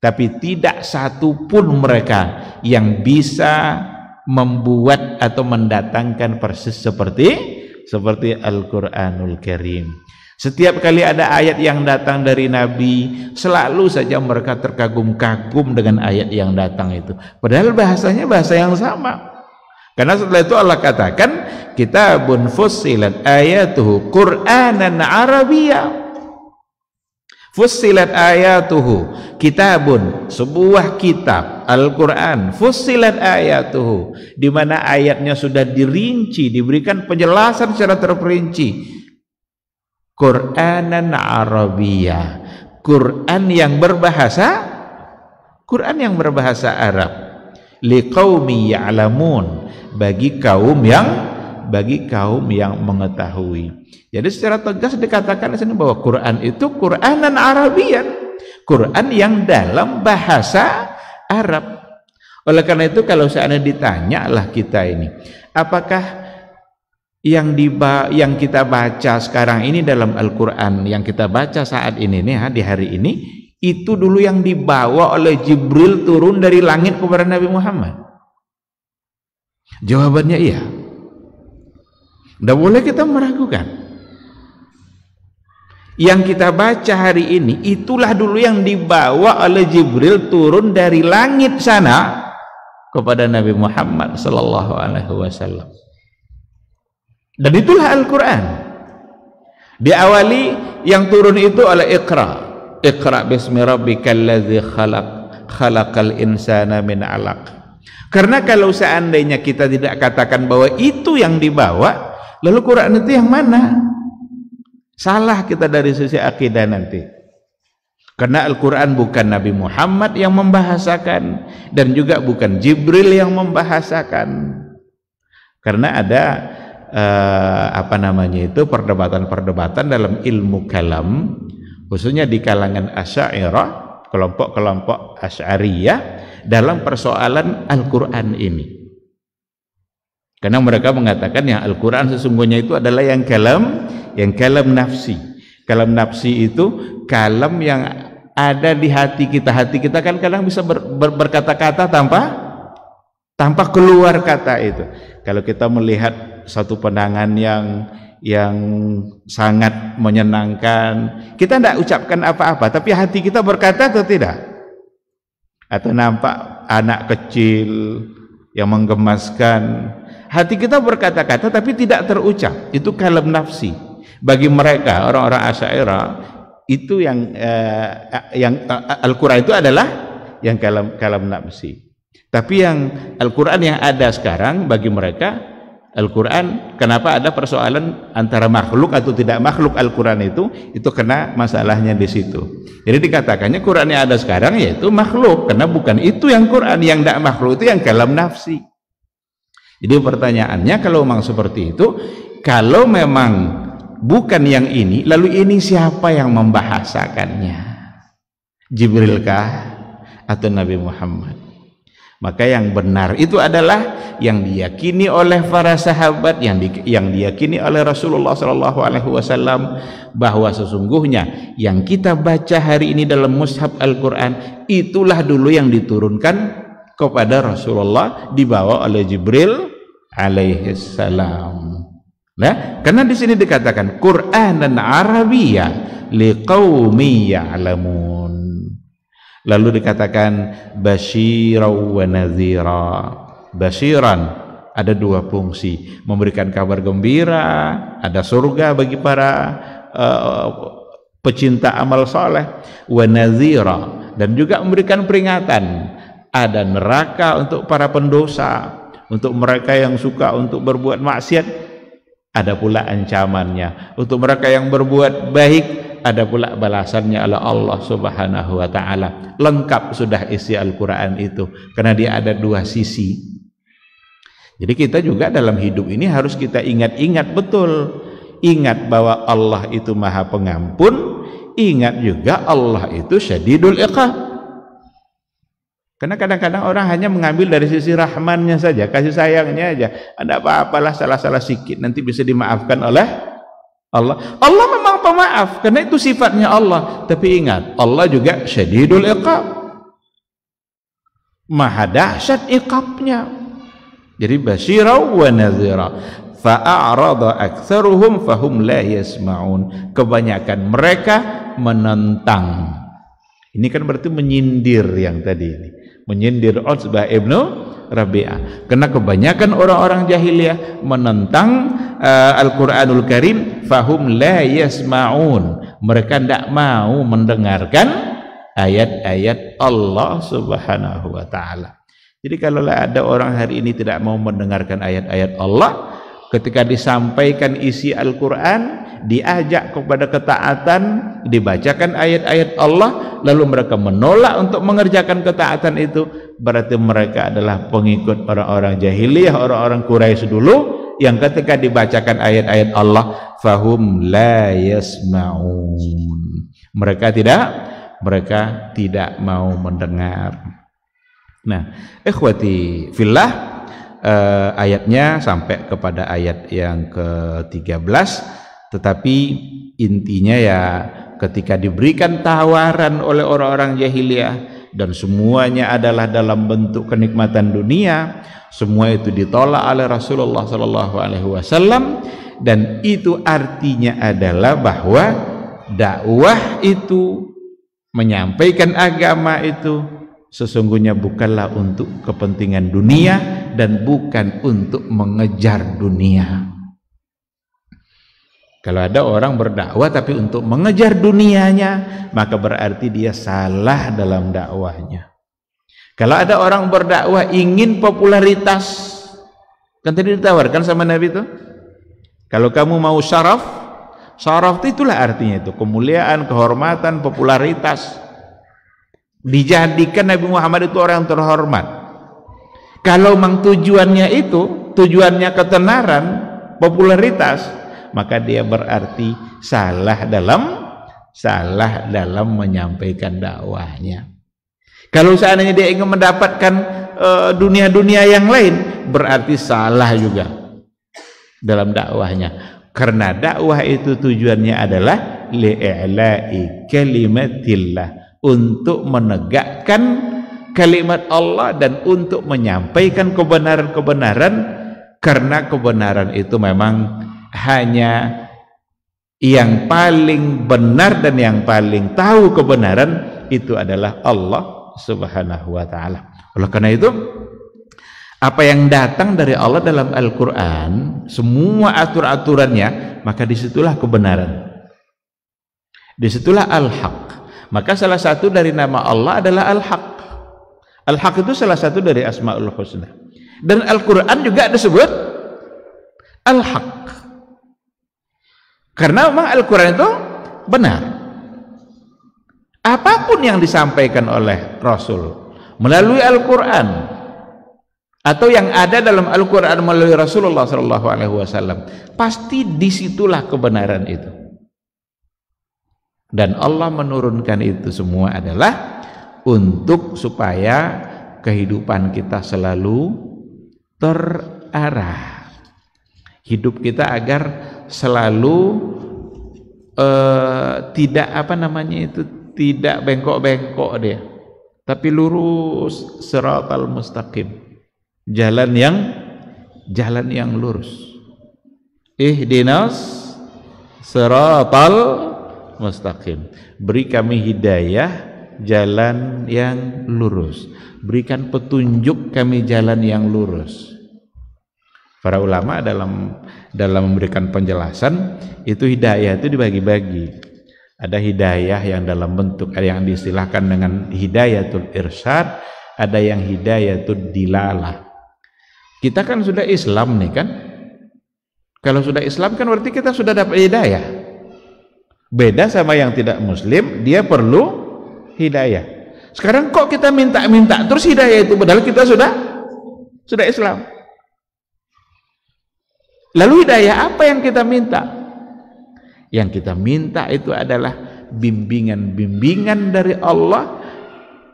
Tapi tidak satupun mereka yang bisa membuat atau mendatangkan persis seperti seperti Al-Qur'anul Karim. Setiap kali ada ayat yang datang dari Nabi, selalu saja mereka terkagum-kagum dengan ayat yang datang itu. Padahal bahasanya bahasa yang sama. Karena setelah itu Allah katakan, kitabun fussilat ayatuhu Qur'anan Arabiyah. Fussilat kita kitabun sebuah kitab Al-Qur'an fussilat ayatuhu di mana ayatnya sudah dirinci diberikan penjelasan secara terperinci Qur'anan Arabia Quran yang berbahasa Quran yang berbahasa Arab liqaumi ya'lamun bagi kaum yang bagi kaum yang mengetahui. Jadi secara tegas dikatakan di sini bahwa Quran itu Quranan Arabian, Quran yang dalam bahasa Arab. Oleh karena itu kalau seandainya ditanyalah kita ini, apakah yang diba yang kita baca sekarang ini dalam Al-Qur'an yang kita baca saat ini nih di hari ini itu dulu yang dibawa oleh Jibril turun dari langit kepada Nabi Muhammad. Jawabannya iya. Tidak boleh kita meragukan. Yang kita baca hari ini itulah dulu yang dibawa oleh Jibril turun dari langit sana kepada Nabi Muhammad sallallahu alaihi wasallam. Dan itulah Al-Quran. Diawali yang turun itu oleh Iqra. Iqra bismi rabbikal ladzi khalaq khalaqal insana min 'alaq. Karena kalau seandainya kita tidak katakan bahwa itu yang dibawa, lalu Quran itu yang mana? Salah kita dari sisi akidah nanti. Karena Al-Quran bukan Nabi Muhammad yang membahasakan dan juga bukan Jibril yang membahasakan. Karena ada eh, apa namanya itu perdebatan-perdebatan dalam ilmu kalam khususnya di kalangan asy'ariyah kelompok-kelompok asyariyah dalam persoalan Al-Quran ini karena mereka mengatakan yang Al-Quran sesungguhnya itu adalah yang kalam yang kalam nafsi kalam nafsi itu kalam yang ada di hati kita hati kita kan kadang bisa ber, ber, berkata-kata tanpa tanpa keluar kata itu kalau kita melihat satu pandangan yang yang sangat menyenangkan. Kita tidak ucapkan apa-apa, tapi hati kita berkata atau tidak? Atau nampak anak kecil yang menggemaskan. Hati kita berkata-kata tapi tidak terucap. Itu kalem nafsi. Bagi mereka orang-orang asyairah, itu yang eh, yang eh, Al-Qur'an itu adalah yang kalem kalem nafsi. Tapi yang Al-Qur'an yang ada sekarang bagi mereka Al-Quran kenapa ada persoalan antara makhluk atau tidak makhluk Al-Quran itu itu kena masalahnya di situ jadi dikatakannya Quran yang ada sekarang yaitu makhluk karena bukan itu yang Quran yang tidak makhluk itu yang kalam nafsi jadi pertanyaannya kalau memang seperti itu kalau memang bukan yang ini lalu ini siapa yang membahasakannya Jibril kah atau Nabi Muhammad maka yang benar itu adalah yang diyakini oleh para sahabat, yang di, yang diyakini oleh Rasulullah Shallallahu Alaihi Wasallam bahwa sesungguhnya yang kita baca hari ini dalam Mushaf Al-Quran itulah dulu yang diturunkan kepada Rasulullah dibawa oleh Jibril alaihissalam. Nah, karena di sini dikatakan Quran dan Arabia liqaumi ya'lamun. Lalu dikatakan basyira wa nazira. Basyiran ada dua fungsi, memberikan kabar gembira, ada surga bagi para uh, pecinta amal soleh, wa nazira dan juga memberikan peringatan, ada neraka untuk para pendosa, untuk mereka yang suka untuk berbuat maksiat, ada pula ancamannya. Untuk mereka yang berbuat baik ada pula balasannya oleh Allah Subhanahu wa taala. Lengkap sudah isi Al-Qur'an itu karena dia ada dua sisi. Jadi kita juga dalam hidup ini harus kita ingat-ingat betul. Ingat bahwa Allah itu Maha Pengampun, ingat juga Allah itu Syadidul Iqab. Karena kadang-kadang orang hanya mengambil dari sisi rahmannya saja, kasih sayangnya saja. Ada apa-apalah salah-salah sikit nanti bisa dimaafkan oleh Allah. Allah memang pemaaf karena itu sifatnya Allah tapi ingat Allah juga syadidul iqab maha dahsyat iqabnya jadi basyirau wa nazira, fa'a'radha aktsaruhum fahum la yasma'un kebanyakan mereka menentang ini kan berarti menyindir yang tadi ini menyindir Utsbah ibnu Rabi'ah karena kebanyakan orang-orang jahiliyah menentang uh, Al-Qur'anul Karim fahum la yasmaun mereka tidak mau mendengarkan ayat-ayat Allah Subhanahu wa taala jadi kalau ada orang hari ini tidak mau mendengarkan ayat-ayat Allah ketika disampaikan isi Al-Quran diajak kepada ketaatan dibacakan ayat-ayat Allah lalu mereka menolak untuk mengerjakan ketaatan itu berarti mereka adalah pengikut orang-orang jahiliyah orang-orang Quraisy dulu yang ketika dibacakan ayat-ayat Allah fahum la yasmaun mereka tidak mereka tidak mau mendengar nah ikhwati fillah eh, ayatnya sampai kepada ayat yang ke-13 tetapi intinya ya ketika diberikan tawaran oleh orang-orang jahiliyah dan semuanya adalah dalam bentuk kenikmatan dunia semua itu ditolak oleh Rasulullah Sallallahu Alaihi Wasallam dan itu artinya adalah bahwa dakwah itu menyampaikan agama itu sesungguhnya bukanlah untuk kepentingan dunia dan bukan untuk mengejar dunia kalau ada orang berdakwah tapi untuk mengejar dunianya, maka berarti dia salah dalam dakwahnya. Kalau ada orang berdakwah ingin popularitas, kan tadi ditawarkan sama Nabi itu. Kalau kamu mau syaraf, syaraf itulah artinya itu, kemuliaan, kehormatan, popularitas. Dijadikan Nabi Muhammad itu orang yang terhormat. Kalau memang tujuannya itu, tujuannya ketenaran, popularitas, maka dia berarti salah dalam salah dalam menyampaikan dakwahnya. Kalau seandainya dia ingin mendapatkan e, dunia-dunia uh, yang lain, berarti salah juga dalam dakwahnya. Karena dakwah itu tujuannya adalah li'la'i kalimatillah untuk menegakkan kalimat Allah dan untuk menyampaikan kebenaran-kebenaran karena kebenaran itu memang hanya yang paling benar dan yang paling tahu kebenaran itu adalah Allah Subhanahu wa taala. Oleh karena itu apa yang datang dari Allah dalam Al-Qur'an, semua atur-aturannya, maka disitulah kebenaran. Disitulah al-haq. Maka salah satu dari nama Allah adalah al-haq. Al-haq itu salah satu dari Asmaul Husna. Dan Al-Qur'an juga disebut al-haq. Karena memang Al-Quran itu benar. Apapun yang disampaikan oleh Rasul melalui Al-Quran atau yang ada dalam Al-Quran melalui Rasulullah Shallallahu Alaihi Wasallam pasti disitulah kebenaran itu. Dan Allah menurunkan itu semua adalah untuk supaya kehidupan kita selalu terarah hidup kita agar selalu uh, tidak apa namanya itu tidak bengkok-bengkok dia tapi lurus seratal mustaqim jalan yang jalan yang lurus ihdinas seratal mustaqim beri kami hidayah jalan yang lurus berikan petunjuk kami jalan yang lurus Para ulama dalam dalam memberikan penjelasan itu hidayah itu dibagi-bagi. Ada hidayah yang dalam bentuk ada yang disilahkan dengan hidayah hidayatul irsyad, ada yang hidayah hidayatul dilalah. Kita kan sudah Islam nih kan? Kalau sudah Islam kan berarti kita sudah dapat hidayah. Beda sama yang tidak muslim, dia perlu hidayah. Sekarang kok kita minta-minta terus hidayah itu padahal kita sudah sudah Islam. Lalu hidayah apa yang kita minta? Yang kita minta itu adalah bimbingan-bimbingan dari Allah,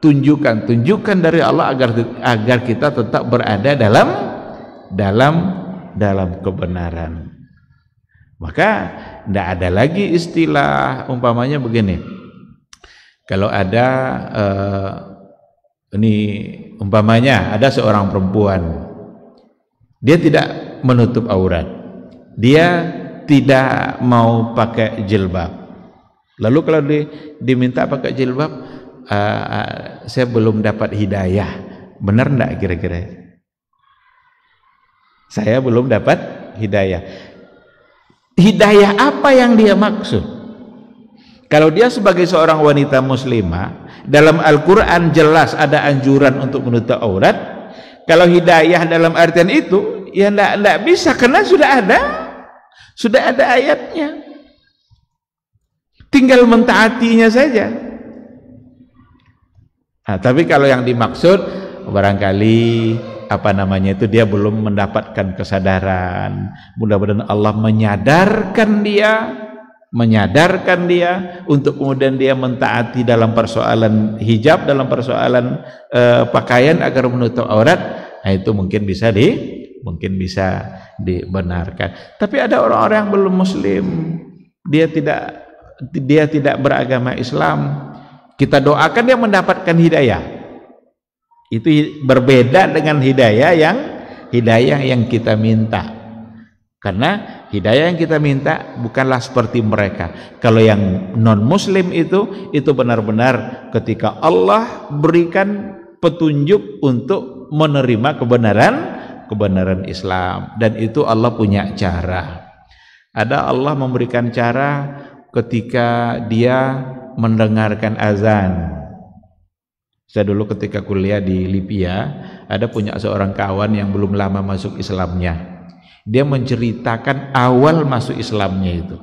tunjukkan-tunjukkan dari Allah agar agar kita tetap berada dalam dalam dalam kebenaran. Maka tidak ada lagi istilah umpamanya begini. Kalau ada eh, ini umpamanya ada seorang perempuan, dia tidak menutup aurat. Dia tidak mau pakai jilbab. Lalu kalau di, diminta pakai jilbab, uh, uh, saya belum dapat hidayah. Benar enggak kira-kira? Saya belum dapat hidayah. Hidayah apa yang dia maksud? Kalau dia sebagai seorang wanita muslimah, dalam Al-Qur'an jelas ada anjuran untuk menutup aurat. Kalau hidayah dalam artian itu, Ya tidak bisa karena sudah ada sudah ada ayatnya. Tinggal mentaatinya saja. Nah, tapi kalau yang dimaksud barangkali apa namanya itu dia belum mendapatkan kesadaran. Mudah-mudahan Allah menyadarkan dia, menyadarkan dia untuk kemudian dia mentaati dalam persoalan hijab, dalam persoalan uh, pakaian agar menutup aurat. Nah, itu mungkin bisa di mungkin bisa dibenarkan. Tapi ada orang-orang yang belum muslim, dia tidak dia tidak beragama Islam, kita doakan dia mendapatkan hidayah. Itu berbeda dengan hidayah yang hidayah yang kita minta. Karena hidayah yang kita minta bukanlah seperti mereka. Kalau yang non muslim itu itu benar-benar ketika Allah berikan petunjuk untuk menerima kebenaran kebenaran Islam dan itu Allah punya cara. Ada Allah memberikan cara ketika dia mendengarkan azan. Saya dulu ketika kuliah di Libya, ada punya seorang kawan yang belum lama masuk Islamnya. Dia menceritakan awal masuk Islamnya itu.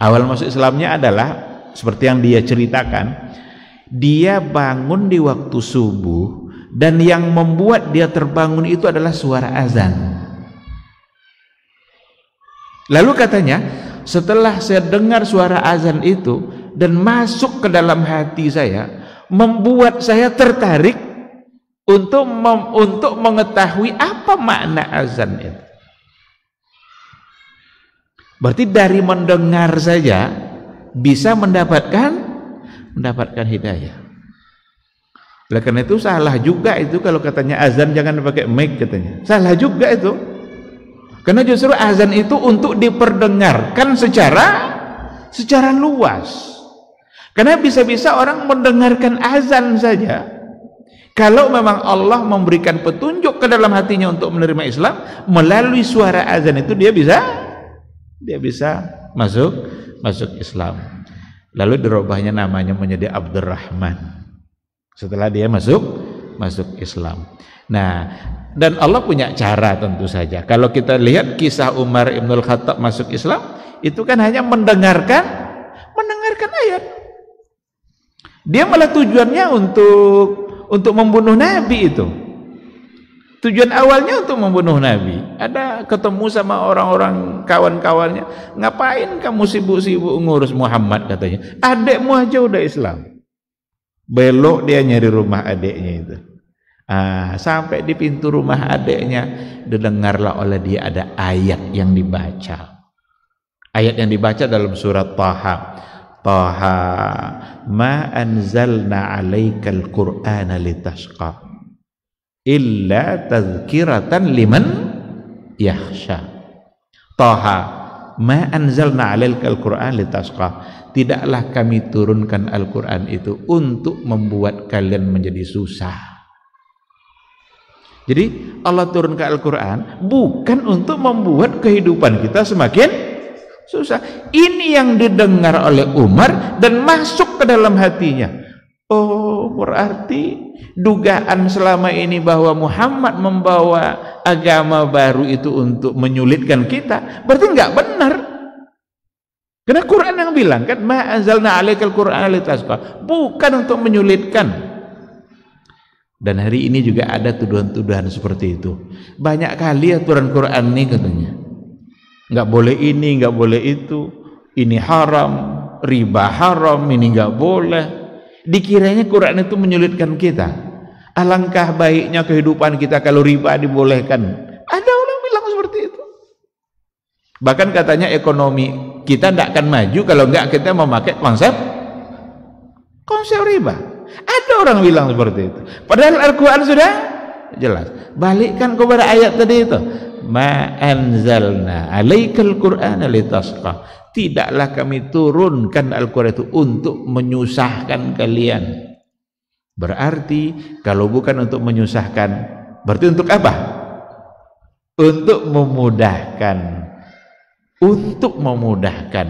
Awal masuk Islamnya adalah seperti yang dia ceritakan, dia bangun di waktu subuh dan yang membuat dia terbangun itu adalah suara azan lalu katanya setelah saya dengar suara azan itu dan masuk ke dalam hati saya membuat saya tertarik untuk mem, untuk mengetahui apa makna azan itu berarti dari mendengar saja bisa mendapatkan mendapatkan hidayah oleh karena itu salah juga itu kalau katanya azan jangan pakai mic katanya. Salah juga itu. Karena justru azan itu untuk diperdengarkan secara secara luas. Karena bisa-bisa orang mendengarkan azan saja. Kalau memang Allah memberikan petunjuk ke dalam hatinya untuk menerima Islam melalui suara azan itu dia bisa dia bisa masuk masuk Islam. Lalu dirubahnya namanya menjadi Abdurrahman setelah dia masuk masuk Islam. Nah, dan Allah punya cara tentu saja. Kalau kita lihat kisah Umar Ibnul Khattab masuk Islam, itu kan hanya mendengarkan mendengarkan ayat. Dia malah tujuannya untuk untuk membunuh nabi itu. Tujuan awalnya untuk membunuh Nabi. Ada ketemu sama orang-orang kawan-kawannya. Ngapain kamu sibuk-sibuk ngurus Muhammad katanya. Adekmu aja udah Islam. Belok dia nyari rumah adiknya itu. Ah, sampai di pintu rumah adiknya didengarlah oleh dia ada ayat yang dibaca. Ayat yang dibaca dalam surat Taha. Taha ma anzalna 'alaikal qur'ana litashqa illa tazkiratan liman yakhsha. Taha ma anzalna 'alaikal Qur'an litasqa. Tidaklah kami turunkan Al-Qur'an itu untuk membuat kalian menjadi susah. Jadi Allah turunkan Al-Qur'an bukan untuk membuat kehidupan kita semakin susah. Ini yang didengar oleh Umar dan masuk ke dalam hatinya. Oh, berarti dugaan selama ini bahwa Muhammad membawa agama baru itu untuk menyulitkan kita berarti nggak benar karena Quran yang bilang kan ma'azalna alaikal Quran alitasqa bukan untuk menyulitkan dan hari ini juga ada tuduhan-tuduhan seperti itu banyak kali aturan Quran ini katanya nggak boleh ini nggak boleh itu ini haram riba haram ini nggak boleh dikiranya Quran itu menyulitkan kita alangkah baiknya kehidupan kita kalau riba dibolehkan ada orang bilang seperti itu bahkan katanya ekonomi kita tidak akan maju kalau nggak kita memakai konsep konsep riba ada orang bilang seperti itu padahal Al-Quran sudah jelas balikkan kepada ayat tadi itu ma anzalna alaikal qur'ana litasqa tidaklah kami turunkan Al-Qur'an itu untuk menyusahkan kalian berarti kalau bukan untuk menyusahkan berarti untuk apa untuk memudahkan untuk memudahkan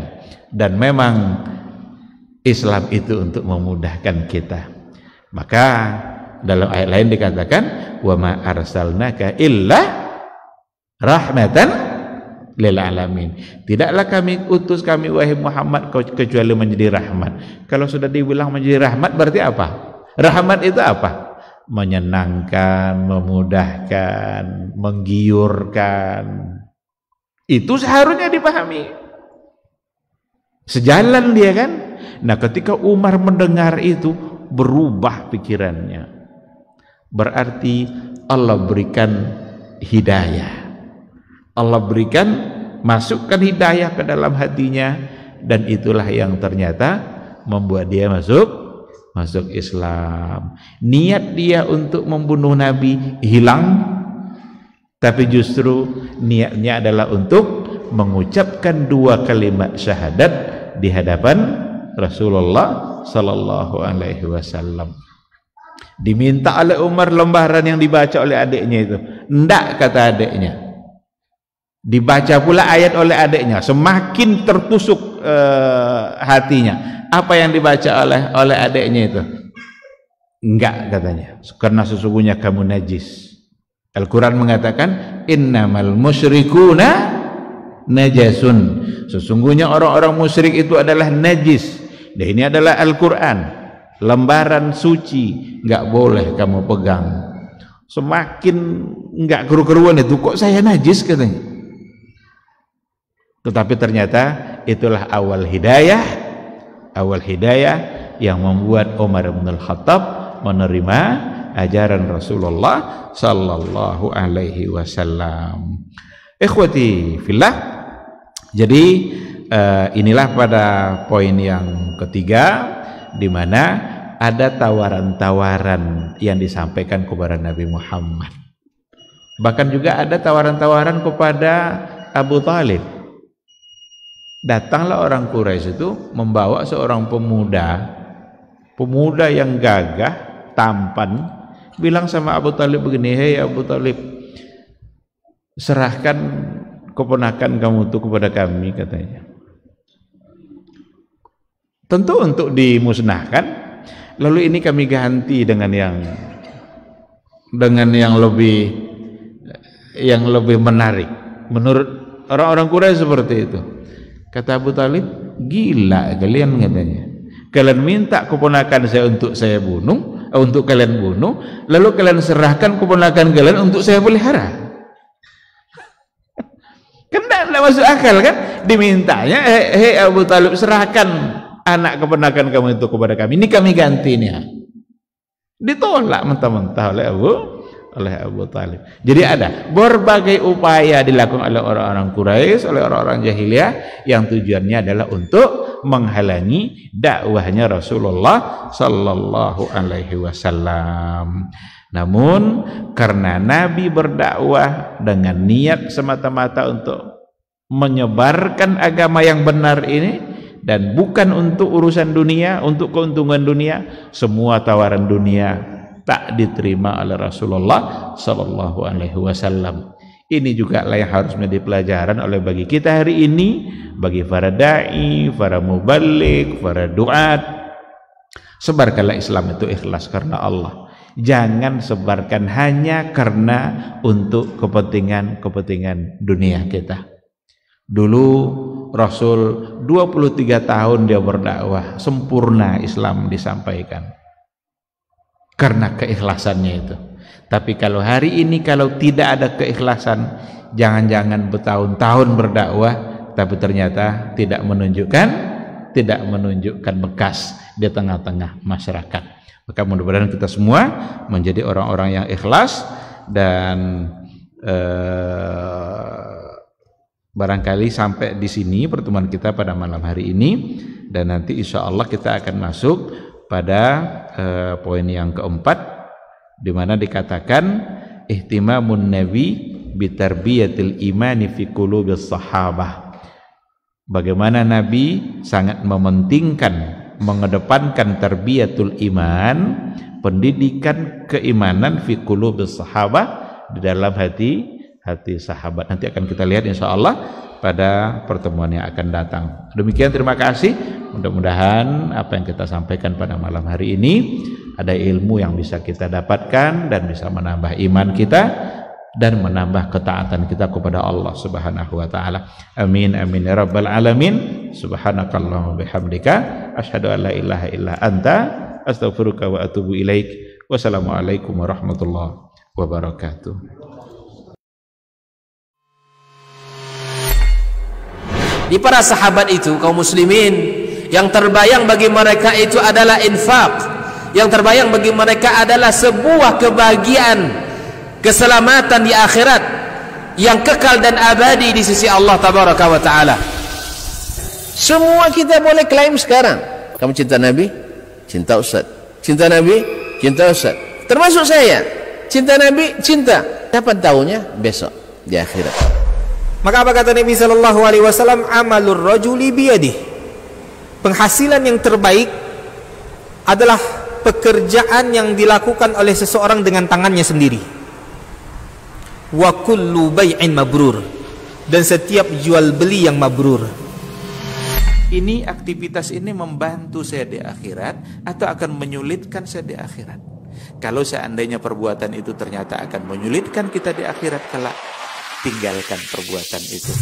dan memang Islam itu untuk memudahkan kita maka dalam ayat lain dikatakan wa ma arsalnaka illa rahmatan lil alamin. Tidaklah kami utus kami wahai Muhammad kecuali menjadi rahmat. Kalau sudah dibilang menjadi rahmat berarti apa? Rahmat itu apa? Menyenangkan, memudahkan, menggiurkan. Itu seharusnya dipahami. Sejalan dia kan? Nah, ketika Umar mendengar itu berubah pikirannya. Berarti Allah berikan hidayah. Allah berikan masukkan hidayah ke dalam hatinya dan itulah yang ternyata membuat dia masuk masuk Islam. Niat dia untuk membunuh Nabi hilang, tapi justru niatnya adalah untuk mengucapkan dua kalimat syahadat di hadapan Rasulullah Sallallahu Alaihi Wasallam. Diminta oleh Umar lembaran yang dibaca oleh adiknya itu. Ndak kata adiknya dibaca pula ayat oleh adiknya semakin tertusuk eh, hatinya apa yang dibaca oleh oleh adiknya itu enggak katanya karena sesungguhnya kamu najis Al-Quran mengatakan innamal musyrikuna najasun sesungguhnya orang-orang musyrik itu adalah najis dan ini adalah Al-Quran lembaran suci enggak boleh kamu pegang semakin enggak keru-keruan itu kok saya najis katanya tetapi ternyata itulah awal hidayah, awal hidayah yang membuat Umar bin Al-Khattab menerima ajaran Rasulullah sallallahu alaihi wasallam. Ikhwati fillah. Jadi uh, inilah pada poin yang ketiga di mana ada tawaran-tawaran yang disampaikan kepada Nabi Muhammad. Bahkan juga ada tawaran-tawaran kepada Abu Talib Datanglah orang Quraisy itu membawa seorang pemuda, pemuda yang gagah, tampan, bilang sama Abu Talib begini, hei Abu Talib, serahkan keponakan kamu itu kepada kami katanya. Tentu untuk dimusnahkan, lalu ini kami ganti dengan yang dengan yang lebih yang lebih menarik menurut orang-orang Quraisy seperti itu Kata Abu Talib, gila kalian katanya. Kalian minta keponakan saya untuk saya bunuh, eh, untuk kalian bunuh, lalu kalian serahkan keponakan kalian untuk saya pelihara. kan tidak masuk akal kan? Dimintanya, hei Abu Talib serahkan anak keponakan kamu itu kepada kami. Ini kami gantinya. Ditolak mentah-mentah oleh Abu oleh Abu Talib. Jadi ada berbagai upaya dilakukan oleh orang-orang Quraisy, oleh orang-orang jahiliyah yang tujuannya adalah untuk menghalangi dakwahnya Rasulullah Sallallahu Alaihi Wasallam. Namun karena Nabi berdakwah dengan niat semata-mata untuk menyebarkan agama yang benar ini dan bukan untuk urusan dunia, untuk keuntungan dunia, semua tawaran dunia tak diterima oleh Rasulullah Sallallahu Alaihi Wasallam. Ini juga lah yang harus menjadi pelajaran oleh bagi kita hari ini, bagi para dai, para mubalik, para duat. Sebarkanlah Islam itu ikhlas karena Allah. Jangan sebarkan hanya karena untuk kepentingan-kepentingan dunia kita. Dulu Rasul 23 tahun dia berdakwah, sempurna Islam disampaikan karena keikhlasannya itu. Tapi kalau hari ini kalau tidak ada keikhlasan, jangan-jangan bertahun-tahun berdakwah tapi ternyata tidak menunjukkan tidak menunjukkan bekas di tengah-tengah masyarakat. Maka mudah-mudahan kita semua menjadi orang-orang yang ikhlas dan eh, barangkali sampai di sini pertemuan kita pada malam hari ini dan nanti insya Allah kita akan masuk pada eh, poin yang keempat di mana dikatakan ihtimamun nabi bitarbiyatil imani fi sahabah bagaimana nabi sangat mementingkan mengedepankan tarbiyatul iman pendidikan keimanan fi qulubil sahabah di dalam hati hati sahabat nanti akan kita lihat insyaallah pada pertemuan yang akan datang. Demikian terima kasih. Mudah-mudahan apa yang kita sampaikan pada malam hari ini ada ilmu yang bisa kita dapatkan dan bisa menambah iman kita dan menambah ketaatan kita kepada Allah Subhanahu wa taala. Amin amin ya rabbal alamin. Subhanakallahumma bihamdika asyhadu an la ilaha illa anta astaghfiruka wa atubu ilaik. Wassalamualaikum warahmatullahi wabarakatuh. di para sahabat itu kaum muslimin yang terbayang bagi mereka itu adalah infak yang terbayang bagi mereka adalah sebuah kebahagiaan keselamatan di akhirat yang kekal dan abadi di sisi Allah tabaraka wa taala semua kita boleh klaim sekarang kamu cinta nabi cinta ustaz cinta nabi cinta ustaz termasuk saya cinta nabi cinta kapan tahunya besok di akhirat Maka apa kata Nabi Shallallahu Alaihi Wasallam? Amalur rojuli biyadih. Penghasilan yang terbaik adalah pekerjaan yang dilakukan oleh seseorang dengan tangannya sendiri. Wa kullu bay'in mabrur dan setiap jual beli yang mabrur. Ini aktivitas ini membantu saya di akhirat atau akan menyulitkan saya di akhirat. Kalau seandainya perbuatan itu ternyata akan menyulitkan kita di akhirat kelak, tinggalkan perbuatan itu.